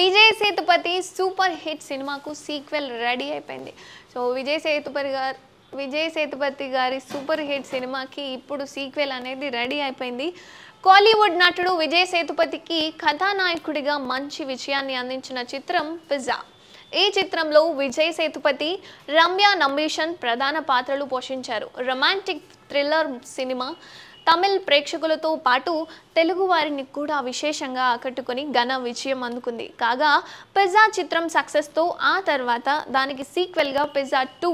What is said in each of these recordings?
Vijay Sethupathi super hit సినిమాకు sequel ready అయిపోయింది so Vijay Sethupathi గారు విజయ్ సేతుపతి గారి సూపర్ హిట్ సినిమాకి ఇప్పుడు సీక్వెల్ అనేది రెడీ అయిపోయింది కోలీవుడ్ నటుడు విజయ్ సేతుపతికి కథానాయకుడిగా మంచి విజయాన్ని అందించిన చిత్రం పిజ్జా ఈ చిత్రంలో విజయ్ సేతుపతి రమ్య నంబీషన్ ప్రధాన పాత్రలు పోషించారు రొమాంటిక్ థ్రిల్లర్ సినిమా తమిళ్ ప్రేక్షకులతో పాటు తెలుగు వారిని కూడా విశేషంగా ఆకట్టుకుని ఘన విజయం అందుకుంది కాగా పిజ్జా చిత్రం సక్సెస్తో ఆ తర్వాత దానికి సీక్వెల్గా పిజ్జా టూ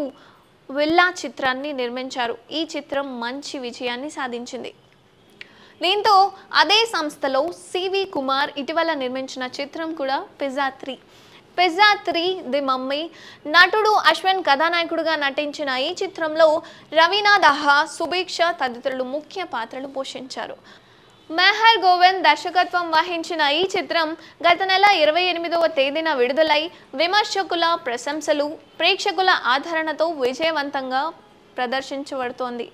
విల్లా చిత్రాన్ని నిర్మించారు ఈ చిత్రం మంచి విజయాన్ని సాధించింది దీంతో అదే సంస్థలో సివి కుమార్ ఇటీవల నిర్మించిన చిత్రం కూడా pizza three pizza three the mummy నటుడు అశ్విన్ కథానాయకుడుగా నటించిన ఈ చిత్రంలో రవీనా దహా సుభీక్ష తదితరులు ముఖ్య పాత్రలు పోషించారు మెహర్ గోవింద్ దర్శకత్వం వహించిన ఈ చిత్రం గత నెల ఇరవై ఎనిమిదవ తేదీన విడుదలై విమర్శకుల ప్రశంసలు ప్రేక్షకుల ఆదరణతో విజయవంతంగా ప్రదర్శించబడుతోంది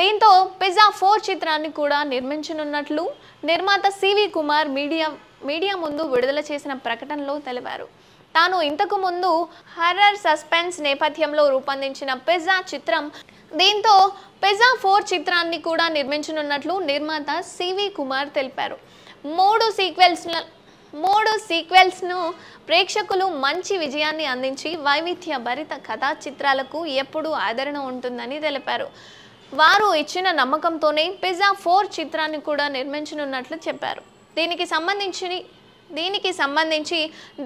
దీంతో పిజ్జా ఫోర్ చిత్రాన్ని కూడా నిర్మించనున్నట్లు నిర్మాత సివి కుమార్ మీడియా మీడియా ముందు విడుదల చేసిన ప్రకటనలో తెలిపారు తాను ఇంతకు ముందు హర్రర్ సస్పెన్స్ నేపథ్యంలో రూపొందించిన పిజ్జా చిత్రం దీంతో పిజ్జా ఫోర్ చిత్రాన్ని కూడా నిర్మించనున్నట్లు నిర్మాత సివి కుమార్ తెలిపారు మూడు సీక్వెల్స్ మూడు సీక్వెల్స్ను ప్రేక్షకులు మంచి విజయాన్ని అందించి వైవిధ్య భరిత కథా చిత్రాలకు ఎప్పుడూ ఆదరణ ఉంటుందని తెలిపారు వారు ఇచ్చిన నమ్మకంతోనే పిజ్జా ఫోర్ చిత్రాన్ని కూడా నిర్మించనున్నట్లు చెప్పారు దీనికి సంబంధించి దీనికి సంబంధించి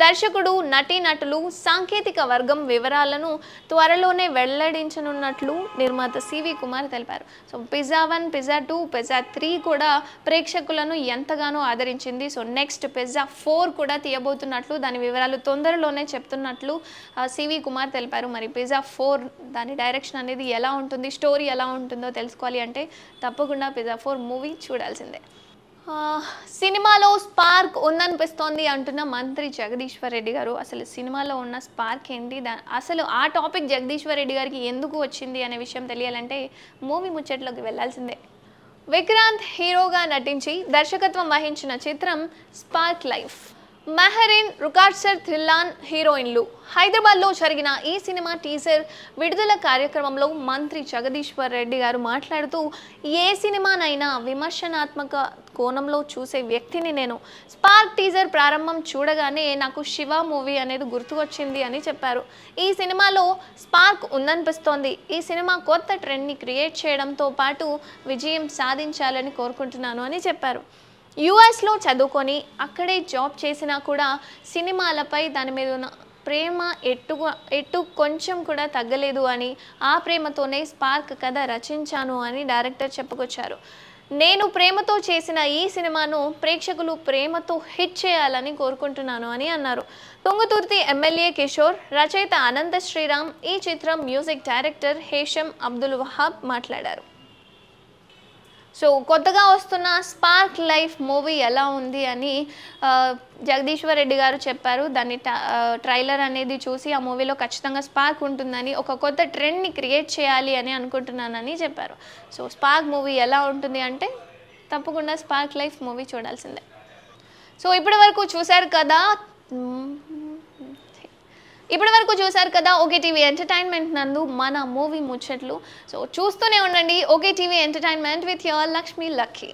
దర్శకుడు నటీనటులు సాంకేతిక వర్గం వివరాలను త్వరలోనే వెల్లడించనున్నట్లు నిర్మాత సివి కుమార్ తెలిపారు so pizza one pizza two pizza three కూడా ప్రేక్షకులను ఎంతగానో ఆదరించింది సో నెక్స్ట్ పిజ్జా ఫోర్ కూడా తీయబోతున్నట్లు దాని వివరాలు తొందరలోనే చెప్తున్నట్లు సివి కుమార్ తెలిపారు మరి పిజ్జా ఫోర్ దాని డైరెక్షన్ అనేది ఎలా ఉంటుంది స్టోరీ ఎలా ఉంటుందో తెలుసుకోవాలి అంటే తప్పకుండా పిజ్జా ఫోర్ మూవీ చూడాల్సిందే సినిమాలో స్పార్క్ ఉందనిపిస్తోంది అంటున్న మంత్రి జగదీశ్వర్ రెడ్డి గారు అసలు సినిమాలో ఉన్న స్పార్క్ ఏంటి దా అసలు ఆ టాపిక్ జగదీశ్వర్ రెడ్డి గారికి ఎందుకు వచ్చింది అనే విషయం తెలియాలంటే మూవీ ముచ్చట్లోకి వెళ్లాల్సిందే విక్రాంత్ హీరోగా నటించి దర్శకత్వం వహించిన చిత్రం స్పార్క్ లైఫ్ మెహరిన్ రుకార్సర్ థ్రిల్లాన్ హీరోయిన్లు హైదరాబాద్లో జరిగిన ఈ సినిమా టీజర్ విడుదల కార్యక్రమంలో మంత్రి జగదీశ్వర్ రెడ్డి గారు మాట్లాడుతూ ఏ సినిమానైనా విమర్శనాత్మక కోణంలో చూసే వ్యక్తిని నేను స్పార్క్ టీజర్ ప్రారంభం చూడగానే నాకు శివ మూవీ అనేది గుర్తుకొచ్చింది అని చెప్పారు ఈ సినిమాలో స్పార్క్ ఉందనిపిస్తోంది ఈ సినిమా కొత్త ట్రెండ్ని క్రియేట్ చేయడంతో పాటు విజయం సాధించాలని కోరుకుంటున్నాను అని చెప్పారు యుఎస్లో చదువుకొని అక్కడే జాబ్ చేసినా కూడా సినిమాలపై దాని మీద ఉన్న ప్రేమ ఎట్టు ఎట్టు కొంచెం కూడా తగ్గలేదు అని ఆ ప్రేమతోనే స్పార్క్ కథ రచించాను అని డైరెక్టర్ చెప్పుకొచ్చారు నేను ప్రేమతో చేసిన ఈ సినిమాను ప్రేక్షకులు ప్రేమతో హిట్ చేయాలని కోరుకుంటున్నాను అని అన్నారు తుంగతుర్తి ఎమ్మెల్యే కిషోర్ రచయిత అనంత శ్రీరామ్ ఈ చిత్రం మ్యూజిక్ డైరెక్టర్ హేషం అబ్దుల్ వహాబ్ మాట్లాడారు సో కొత్తగా వస్తున్న స్పార్క్ లైఫ్ మూవీ ఎలా ఉంది అని జగదీశ్వర్ రెడ్డి గారు చెప్పారు దాన్ని ట్రైలర్ అనేది చూసి ఆ మూవీలో ఖచ్చితంగా స్పార్క్ ఉంటుందని ఒక కొత్త ట్రెండ్ని క్రియేట్ చేయాలి అని అనుకుంటున్నానని చెప్పారు సో స్పార్క్ మూవీ ఎలా ఉంటుంది అంటే తప్పకుండా స్పార్క్ లైఫ్ మూవీ చూడాల్సిందే సో ఇప్పటి వరకు చూశారు కదా ఇప్పటి వరకు చూసారు కదా ఓకే టీవీ ఎంటర్టైన్మెంట్ నందు మన మూవీ ముచ్చట్లు సో చూస్తూనే ఉండండి okay TV entertainment with your Lakshmi lucky